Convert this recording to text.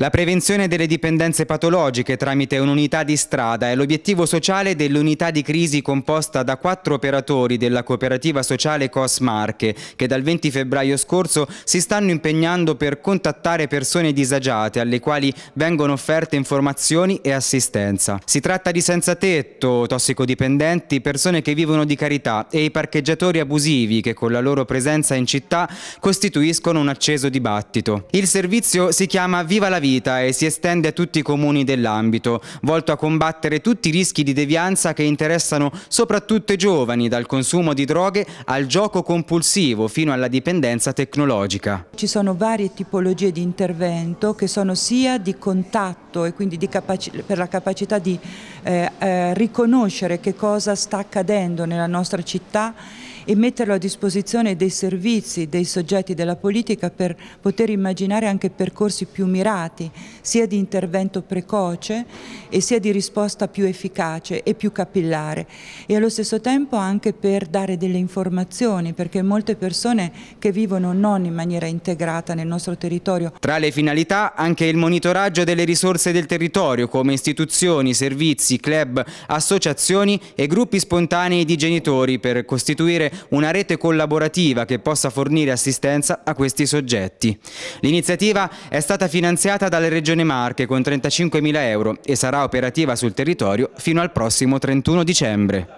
La prevenzione delle dipendenze patologiche tramite un'unità di strada è l'obiettivo sociale dell'unità di crisi composta da quattro operatori della cooperativa sociale COS Marche, che dal 20 febbraio scorso si stanno impegnando per contattare persone disagiate alle quali vengono offerte informazioni e assistenza. Si tratta di senza tetto, tossicodipendenti, persone che vivono di carità e i parcheggiatori abusivi che con la loro presenza in città costituiscono un acceso dibattito. Il servizio si chiama Viva la Vita vita e si estende a tutti i comuni dell'ambito, volto a combattere tutti i rischi di devianza che interessano soprattutto i giovani, dal consumo di droghe al gioco compulsivo fino alla dipendenza tecnologica. Ci sono varie tipologie di intervento che sono sia di contatto e quindi per la capacità di eh, eh, riconoscere che cosa sta accadendo nella nostra città e metterlo a disposizione dei servizi, dei soggetti della politica per poter immaginare anche percorsi più mirati sia di intervento precoce e sia di risposta più efficace e più capillare e allo stesso tempo anche per dare delle informazioni perché molte persone che vivono non in maniera integrata nel nostro territorio. Tra le finalità anche il monitoraggio delle risorse del territorio come istituzioni, servizi, club, associazioni e gruppi spontanei di genitori per costituire una rete collaborativa che possa fornire assistenza a questi soggetti. L'iniziativa è stata finanziata dalle regioni Regione Marche con 35.000 euro e sarà operativa sul territorio fino al prossimo 31 dicembre.